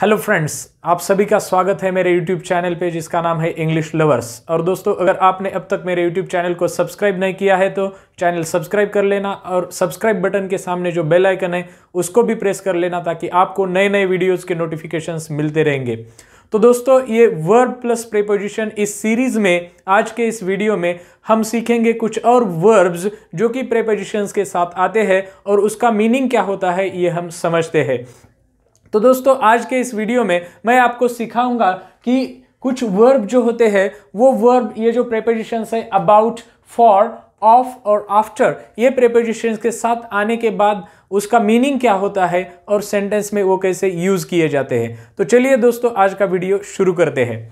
Hello friends आप सभी का स्वागत है मेरे यूट्यूब चैनल पे जिसका नाम है इंग्लिश लवर्स और दोस्तों अगर आपने अब तक मेरे यूट्यूब चैनल को सब्सक्राइब नहीं किया है तो चैनल सब्सक्राइब कर लेना और सब्सक्राइब बटन के सामने जो बेल आइकन है उसको भी प्रेस कर लेना ताकि आपको नए नए वीडियोज़ के नोटिफिकेशन मिलते रहेंगे तो दोस्तों ये वर्ब प्लस प्रेपोजिशन इस सीरीज में आज के इस वीडियो में हम सीखेंगे कुछ और वर्ब्स जो कि प्रेपोजिशंस के साथ आते हैं और उसका मीनिंग क्या होता है ये हम समझते हैं तो दोस्तों आज के इस वीडियो में मैं आपको सिखाऊंगा कि कुछ वर्ब जो होते हैं वो वर्ब ये जो प्रेपोजिशंस है अबाउट फॉर ऑफ और आफ्टर ये प्रेपोजिशंस के साथ आने के बाद उसका मीनिंग क्या होता है और सेंटेंस में वो कैसे यूज़ किए जाते हैं तो चलिए दोस्तों आज का वीडियो शुरू करते हैं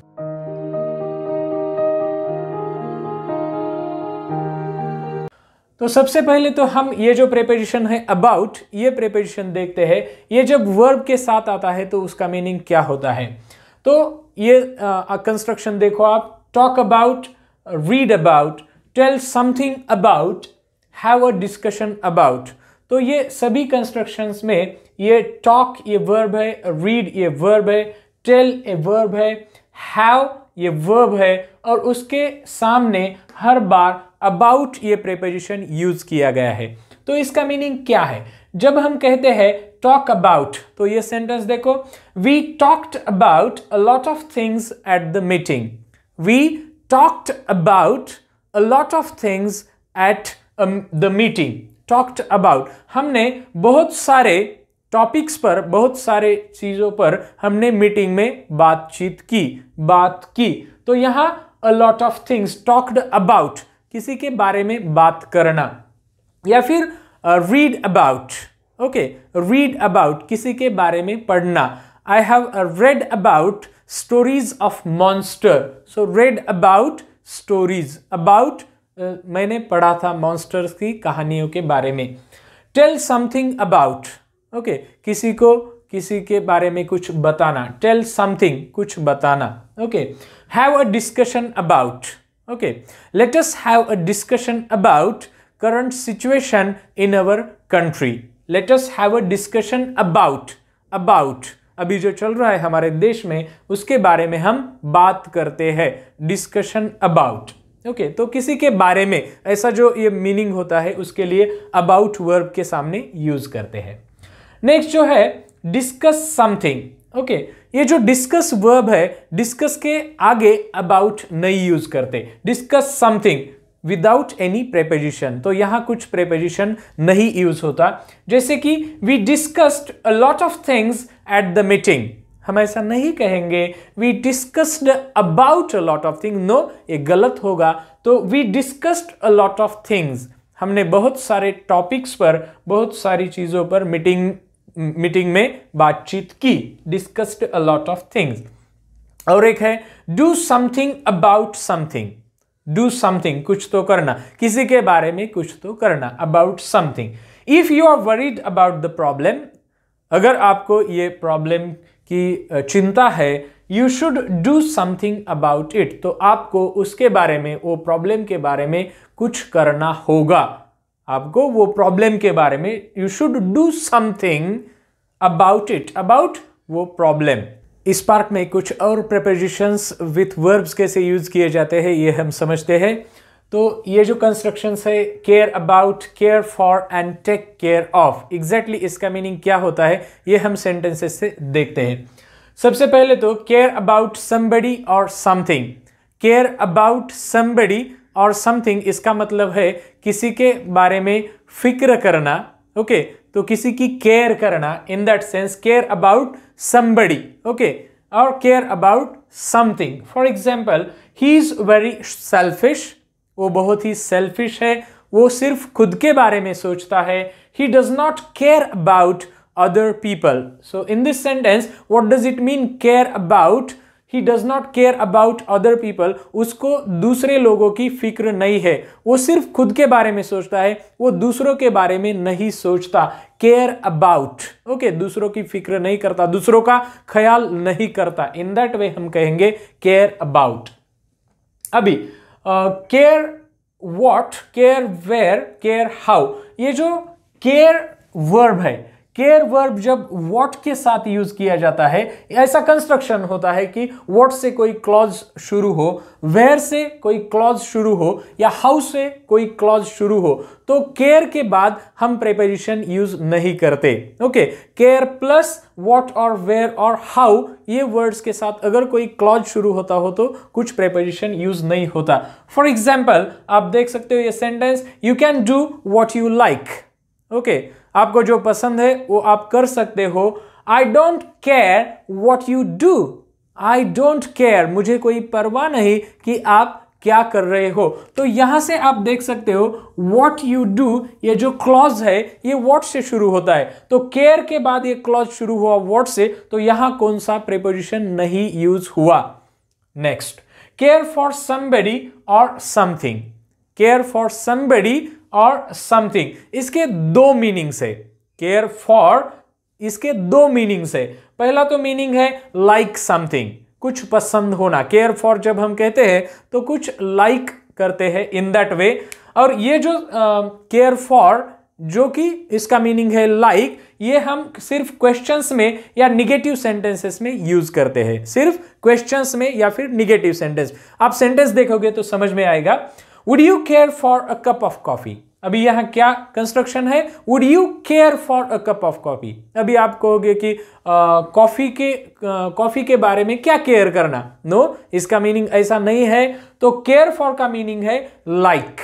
तो सबसे पहले तो हम ये जो प्रेपोजिशन है अबाउट ये प्रेपोजिशन देखते हैं ये जब वर्ब के साथ आता है तो उसका मीनिंग क्या होता है तो ये कंस्ट्रक्शन देखो आप talk about read about tell something about have a discussion about तो ये सभी कंस्ट्रक्शंस में ये टॉक ये वर्ब है रीड ये वर्ब है टेल ए वर्ब है हैव ये वर्ब है और उसके सामने हर बार अबाउट ये प्रेपोजिशन यूज़ किया गया है तो इसका मीनिंग क्या है जब हम कहते हैं टॉक अबाउट तो ये सेंटेंस देखो we talked about a lot of things at the meeting we talked about a lot of things at the meeting talked about हमने बहुत सारे टॉपिक्स पर बहुत सारे चीज़ों पर हमने मीटिंग में बातचीत की बात की तो यहां a lot of things talked about किसी के बारे में बात करना या फिर read about okay read about किसी के बारे में पढ़ना I have read about stories of monster so read about stories about मैंने पढ़ा था मॉन्स्टर्स की कहानियों के बारे में टेल समथिंग अबाउट ओके किसी को किसी के बारे में कुछ बताना टेल समथिंग कुछ बताना okay have a discussion about okay let us have a discussion about current situation in our country let us have a discussion about about अभी जो चल रहा है हमारे देश में उसके बारे में हम बात करते हैं डिस्कशन अबाउट ओके तो किसी के बारे में ऐसा जो ये मीनिंग होता है उसके लिए अबाउट वर्ब के सामने यूज करते हैं नेक्स्ट जो है डिस्कस समथिंग ओके ये जो डिस्कस वर्ब है डिस्कस के आगे अबाउट नहीं यूज करते discuss something without any preposition तो यहाँ कुछ प्रेपोजिशन नहीं यूज होता जैसे कि we discussed a lot of things at the meeting हम ऐसा नहीं कहेंगे we discussed about a lot of thing no ये गलत होगा तो we discussed a lot of things हमने बहुत सारे टॉपिक्स पर बहुत सारी चीज़ों पर मीटिंग मीटिंग में बातचीत की discussed a lot of things और एक है do something about something do something कुछ तो करना किसी के बारे में कुछ तो करना about something if you are worried about the problem अगर आपको ये प्रॉब्लम की चिंता है you should do something about it तो आपको उसके बारे में वो प्रॉब्लम के बारे में कुछ करना होगा आपको वो प्रॉब्लम के बारे में you should do something about it about वो प्रॉब्लम इस पार्क में कुछ और प्रपोजिशंस विथ वर्ब्स कैसे यूज किए जाते हैं ये हम समझते हैं तो ये जो कंस्ट्रक्शन है care about care for and take care of exactly इसका मीनिंग क्या होता है ये हम सेंटेंसेस से देखते हैं सबसे पहले तो केयर अबाउट समबडी और समथिंग केयर अबाउट समबडी और समथिंग इसका मतलब है किसी के बारे में फिक्र करना ओके okay, तो किसी की केयर करना in that sense care about somebody okay और care about something for example he is very selfish वो बहुत ही सेल्फिश है वो सिर्फ खुद के बारे में सोचता है he does not care about other people so in this sentence what does it mean care about he does not care about other people उसको दूसरे लोगों की फिक्र नहीं है वो सिर्फ खुद के बारे में सोचता है वो दूसरों के बारे में नहीं सोचता केयर अबाउट ओके दूसरों की फिक्र नहीं करता दूसरों का ख्याल नहीं करता इन दैट वे हम कहेंगे केयर अबाउट अभी care what care where care how ये जो केयर वर्ब है केयर वर्ब जब वॉट के साथ यूज किया जाता है ऐसा कंस्ट्रक्शन होता है कि वॉट से कोई क्लॉज शुरू हो वेयर से कोई क्लॉज शुरू हो या हाउ से कोई क्लॉज शुरू हो तो केयर के बाद हम प्रेपोजिशन यूज नहीं करते ओके केयर प्लस वॉट और वेयर और हाउ ये वर्ड्स के साथ अगर कोई क्लॉज शुरू होता हो तो कुछ प्रेपोजिशन यूज नहीं होता फॉर एग्जाम्पल आप देख सकते हो ये sentence you can do what you like okay आपको जो पसंद है वो आप कर सकते हो I don't care what you do I don't care मुझे कोई परवाह नहीं कि आप क्या कर रहे हो तो यहां से आप देख सकते हो वॉट यू डू ये जो क्लॉज है ये वॉट से शुरू होता है तो केयर के बाद ये क्लॉज शुरू हुआ वॉट से तो यहां कौन सा प्रिपोजिशन नहीं यूज हुआ नेक्स्ट केयर फॉर समबडी और समथिंग केयर फॉर समबडी और समथिंग इसके दो मीनिंग्स है केयर फॉर इसके दो मीनिंग्स है पहला तो मीनिंग है लाइक समथिंग कुछ पसंद होना केयर फॉर जब हम कहते हैं तो कुछ लाइक like करते हैं इन दैट वे और ये जो केयर uh, फॉर जो कि इसका मीनिंग है लाइक like, ये हम सिर्फ क्वेश्चंस में या निगेटिव सेंटेंसेस में यूज करते हैं सिर्फ क्वेश्चंस में या फिर निगेटिव सेंटेंस आप सेंटेंस देखोगे तो समझ में आएगा would you care for a cup of coffee अभी यहाँ क्या कंस्ट्रक्शन है would you care for a cup of coffee अभी आप कहोगे कि कॉफ़ी के कॉफ़ी के बारे में क्या केयर करना नो no, इसका मीनिंग ऐसा नहीं है तो केयर फॉर का मीनिंग है लाइक like.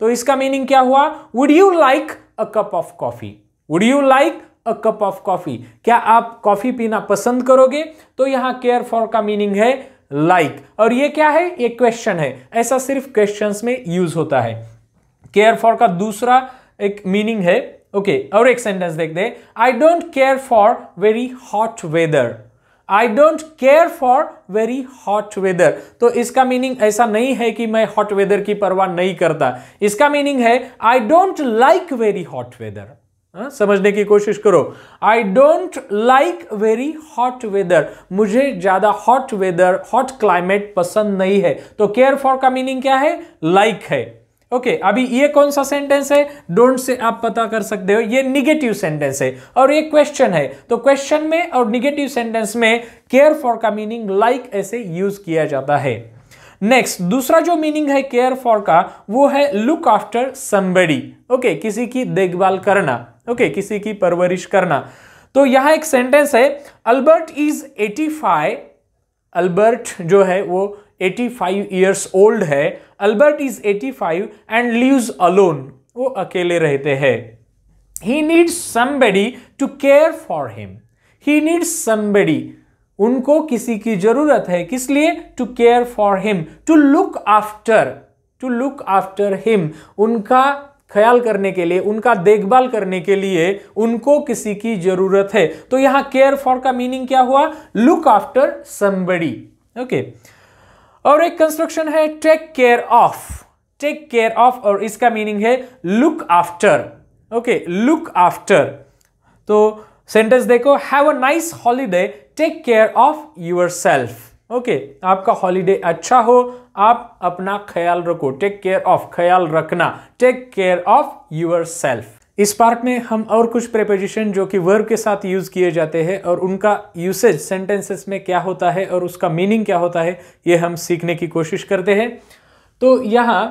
तो इसका मीनिंग क्या हुआ would you like a cup of coffee would you like a cup of coffee क्या आप कॉफ़ी पीना पसंद करोगे तो यहाँ केयर फॉर का मीनिंग है लाइक like. और ये क्या है ये क्वेश्चन है ऐसा सिर्फ क्वेश्चंस में यूज होता है केयर फॉर का दूसरा एक मीनिंग है ओके okay, और एक सेंटेंस देख दे I don't care for very hot weather I don't care for very hot weather तो इसका मीनिंग ऐसा नहीं है कि मैं हॉट वेदर की परवाह नहीं करता इसका मीनिंग है I don't like very hot weather हाँ, समझने की कोशिश करो I don't like very hot weather मुझे ज्यादा हॉट वेदर हॉट क्लाइमेट पसंद नहीं है तो केयर फॉर का मीनिंग क्या है लाइक like है ओके okay, अभी ये कौन सा सेंटेंस है डोंट से आप पता कर सकते हो ये निगेटिव सेंटेंस है और ये क्वेश्चन है तो क्वेश्चन में और निगेटिव सेंटेंस में केयर फॉर का मीनिंग लाइक like ऐसे यूज किया जाता है नेक्स्ट दूसरा जो मीनिंग है केयर फॉर का वो है लुक आफ्टर समबडी ओके किसी की देखभाल करना ओके okay, किसी की परवरिश करना तो यहां एक सेंटेंस है अल्बर्ट इज 85 अल्बर्ट जो है वो 85 ईयर्स ओल्ड है Albert is 85 and live alone वो अकेले रहते हैं he needs somebody to care for him he needs somebody उनको किसी की जरूरत है किस लिए to care for him to look after to look after him उनका ख्याल करने के लिए उनका देखभाल करने के लिए उनको किसी की जरूरत है तो यहां केयर फॉर का मीनिंग क्या हुआ लुक आफ्टर समबड़ी ओके और एक कंस्ट्रक्शन है take care of take care of और इसका मीनिंग है look after okay look after तो सेंटेंस देखो have a nice holiday take care of yourself okay okay, आपका हॉलीडे अच्छा हो आप अपना ख्याल रखो टेक केयर ऑफ ख्याल रखना take care of yourself इस पार्ट में हम और कुछ प्रेपोजिशन जो कि वर्ब के साथ यूज़ किए जाते हैं और उनका यूसेज सेंटेंसेस में क्या होता है और उसका मीनिंग क्या होता है ये हम सीखने की कोशिश करते हैं तो यहाँ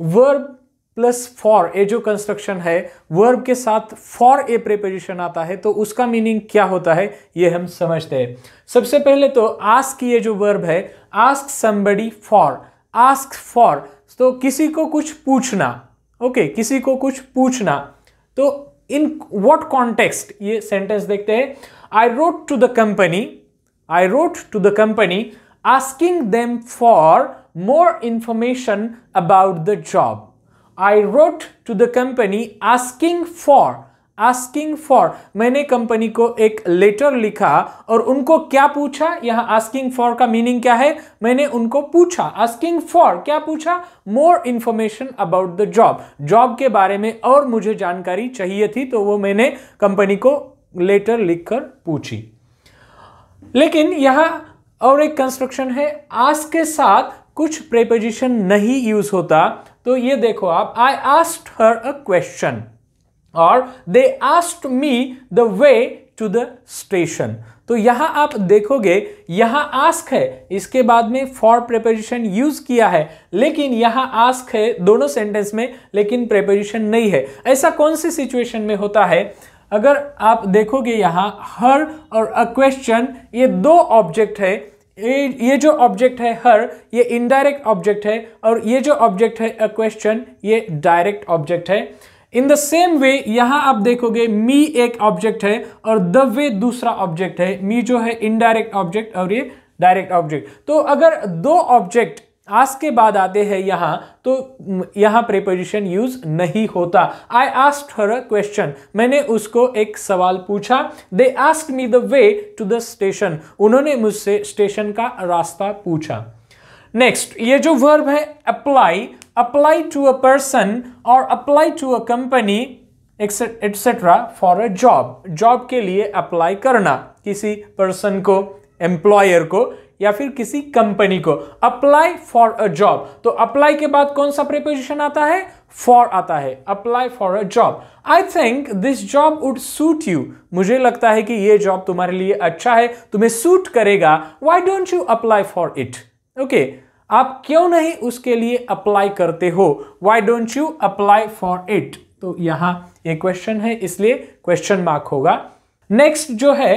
वर्ब प्लस फॉर ए जो कंस्ट्रक्शन है वर्ब के साथ फॉर ए प्रेपोजिशन आता है तो उसका मीनिंग क्या होता है ये हम समझते हैं सबसे पहले तो आस्क ये जो वर्ब है ask somebody for ask for तो किसी को कुछ पूछना ओके okay, किसी को कुछ पूछना तो इन वॉट कॉन्टेक्स्ट ये सेंटेंस देखते हैं I wrote to the company I wrote to the company asking them for more information about the job I wrote to the company asking for asking for मैंने company को एक letter लिखा और उनको क्या पूछा यहां आस्किंग फॉर का मीनिंग क्या है मैंने उनको पूछा आस्किंग फॉर क्या पूछा more information about the job job के बारे में और मुझे जानकारी चाहिए थी तो वो मैंने कंपनी को लेटर लिखकर पूछी लेकिन यहां और एक कंस्ट्रक्शन है आस्क के साथ कुछ प्रेपोजिशन नहीं यूज होता तो ये देखो आप I asked her a question और they asked me the way to the station तो यहां आप देखोगे यहां आस्क है इसके बाद में फॉर प्रेपोजिशन यूज किया है लेकिन यहां आस्क है दोनों सेंटेंस में लेकिन प्रेपोजिशन नहीं है ऐसा कौन सी सिचुएशन में होता है अगर आप देखोगे यहां हर और अ क्वेश्चन ये दो ऑब्जेक्ट है ये ये जो ऑब्जेक्ट है हर ये इनडायरेक्ट ऑब्जेक्ट है और ये जो ऑब्जेक्ट है अ क्वेश्चन ये डायरेक्ट ऑब्जेक्ट है इन द सेम वे यहाँ आप देखोगे मी एक ऑब्जेक्ट है और द वे दूसरा ऑब्जेक्ट है मी जो है इनडायरेक्ट ऑब्जेक्ट और ये डायरेक्ट ऑब्जेक्ट तो अगर दो ऑब्जेक्ट आस के बाद आते हैं यहाँ तो यहाँ प्रेपोजिशन यूज नहीं होता I asked her a question मैंने उसको एक सवाल पूछा they ask me the way to the station उन्होंने मुझसे स्टेशन का रास्ता पूछा नेक्स्ट ये जो वर्ब है apply apply to a person और apply to a company etcetera for a job job के लिए अप्लाई करना किसी पर्सन को एम्प्लॉयर को या फिर किसी कंपनी को अप्लाई फॉर अ जॉब तो अप्लाई के बाद कौन सा प्रिपोजिशन आता है फॉर आता है apply for a job I think this job would suit you मुझे लगता है कि ये जॉब तुम्हारे लिए अच्छा है तुम्हें सूट करेगा why don't you apply for it okay आप क्यों नहीं उसके लिए अप्लाई करते हो why don't you apply for it तो यहां ये क्वेश्चन है इसलिए क्वेश्चन मार्क होगा नेक्स्ट जो है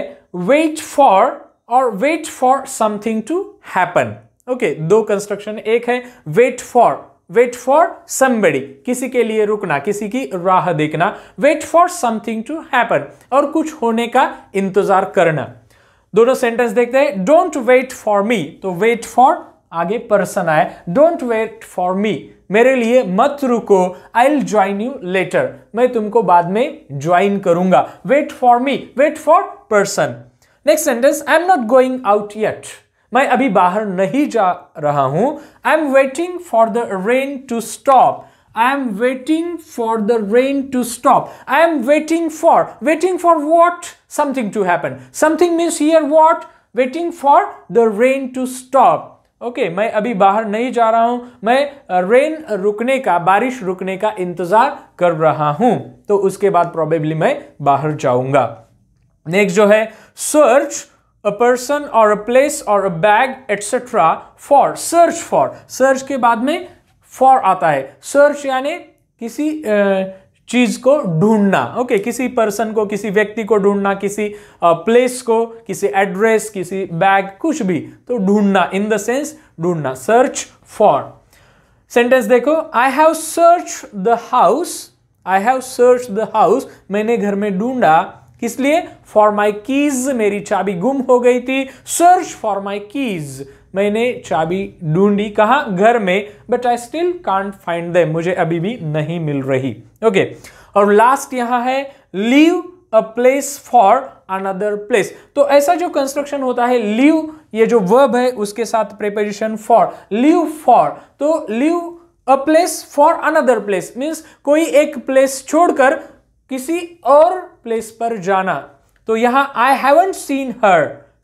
वेट फॉर और wait for something to happen okay दो कंस्ट्रक्शन एक है wait for wait for somebody किसी के लिए रुकना किसी की राह देखना wait for something to happen और कुछ होने का इंतजार करना दोनों सेंटेंस देखते हैं डोंट वेट फॉर मी तो वेट फॉर आगे पर्सन आए डोंट वेट फॉर मी मेरे लिए मत रुको I will join you later मैं तुमको बाद में ज्वाइन करूंगा wait for me wait for person next sentence I am not going out yet मैं अभी बाहर नहीं जा रहा हूं I am waiting for the rain to stop I am waiting for the rain to stop I am waiting for waiting for what something to happen something means here what waiting for the rain to stop okay मैं अभी बाहर नहीं जा रहा हूं मैं rain रुकने का बारिश रुकने का इंतजार कर रहा हूं तो उसके बाद प्रॉबेबली मैं बाहर जाऊंगा नेक्स्ट जो है सर्च अ पर्सन और अ प्लेस और a bag etcetera for search for search के बाद में फॉर आता है सर्च यानी किसी चीज को ढूंढना ओके okay, किसी पर्सन को किसी व्यक्ति को ढूंढना किसी प्लेस को किसी एड्रेस किसी बैग कुछ भी तो ढूंढना इन द सेंस ढूंढना सर्च फॉर सेंटेंस देखो I have search the house I have search the house मैंने घर में ढूंढा इसलिए फॉर माई कीज मेरी चाबी गुम हो गई थी सर्च फॉर माई कीज मैंने चाबी ढूंढी कहा घर में but I still can't find they मुझे अभी भी नहीं मिल रही ओके okay. और लास्ट यहां है leave a place for another place तो ऐसा जो कंस्ट्रक्शन होता है लीव ये जो वर्ब है उसके साथ प्रेपोजिशन फॉर लीव फॉर तो leave a place for another place means कोई एक प्लेस छोड़कर किसी और प्लेस पर जाना तो यहां I haven't seen her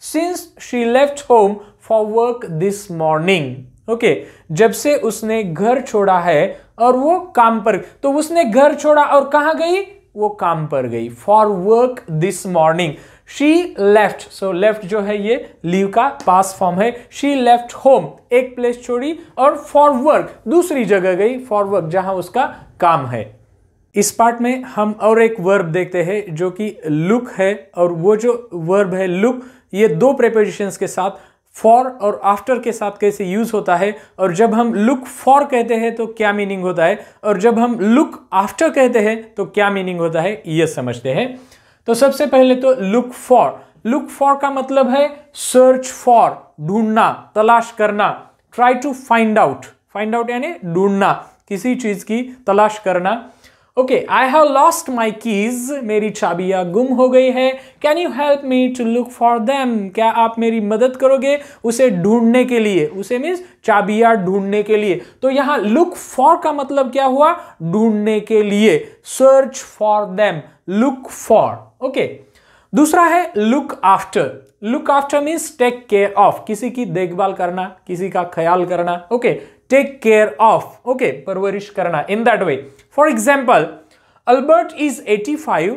since she left home for work this morning okay जब से उसने घर छोड़ा है और वो काम पर तो उसने घर छोड़ा और कहा गई वो काम पर गई for work this morning she left so left जो है ये लीव का पास फॉर्म है शी लेफ्ट होम एक प्लेस छोड़ी और फॉर वर्क दूसरी जगह गई फॉर वर्क जहां उसका काम है इस पार्ट में हम और एक वर्ब देखते हैं जो कि लुक है और वो जो वर्ब है लुक ये दो प्रेपोजिशंस के साथ फॉर और आफ्टर के साथ कैसे यूज होता है और जब हम लुक फॉर कहते हैं तो क्या मीनिंग होता है और जब हम लुक आफ्टर कहते हैं तो क्या मीनिंग होता है ये समझते हैं तो सबसे पहले तो लुक फॉर लुक फॉर का मतलब है सर्च फॉर ढूंढना तलाश करना try to find out find out यानी ढूंढना किसी चीज की तलाश करना okay I have lost my keys मेरी चाबियां गुम हो गई है can you help me to look for them क्या आप मेरी मदद करोगे उसे ढूंढने के लिए उसे मीन्स चाबियां ढूंढने के लिए तो यहां लुक फॉर का मतलब क्या हुआ ढूंढने के लिए search for them look for okay दूसरा है look after look after means take care of किसी की देखभाल करना किसी का ख्याल करना okay okay. Take care of okay परवरिश करना in that way for example Albert is 85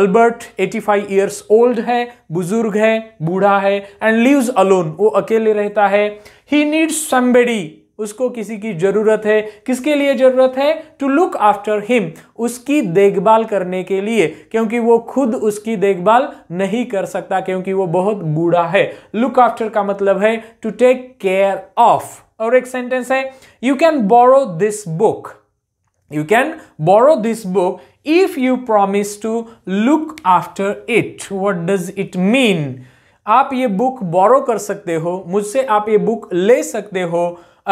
Albert eighty five years old है बुजुर्ग है बूढ़ा है एंड लिवज अलोन वो अकेले रहता है ही नीड्स समबेडी उसको किसी की जरूरत है किसके लिए जरूरत है टू लुक आफ्टर हिम उसकी देखभाल करने के लिए क्योंकि वो खुद उसकी देखभाल नहीं कर सकता क्योंकि वो बहुत बूढ़ा है लुक आफ्टर का मतलब है टू टेक केयर ऑफ और एक सेंटेंस है you can borrow this book you can borrow this book if you promise to look after it what does it mean आप ये बुक बोरो कर सकते हो मुझसे आप ये बुक ले सकते हो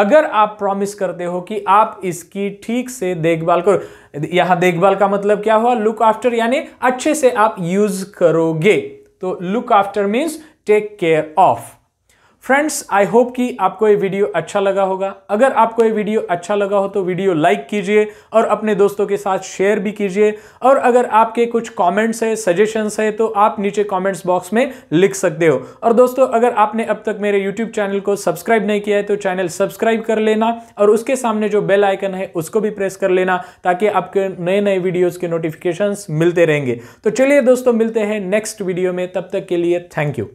अगर आप प्रॉमिस करते हो कि आप इसकी ठीक से देखभाल करो यहां देखभाल का मतलब क्या हुआ लुक आफ्टर यानी अच्छे से आप यूज करोगे तो look after means take care of friends I hope कि आपको ये वीडियो अच्छा लगा होगा अगर आपको ये वीडियो अच्छा लगा हो तो वीडियो लाइक कीजिए और अपने दोस्तों के साथ शेयर भी कीजिए और अगर आपके कुछ कमेंट्स है सजेशंस है तो आप नीचे कमेंट्स बॉक्स में लिख सकते हो और दोस्तों अगर आपने अब तक मेरे यूट्यूब चैनल को सब्सक्राइब नहीं किया है तो चैनल सब्सक्राइब कर लेना और उसके सामने जो बेल आइकन है उसको भी प्रेस कर लेना ताकि आपके नए नए वीडियोज़ के नोटिफिकेशन मिलते रहेंगे तो चलिए दोस्तों मिलते हैं नेक्स्ट वीडियो में तब तक के लिए थैंक यू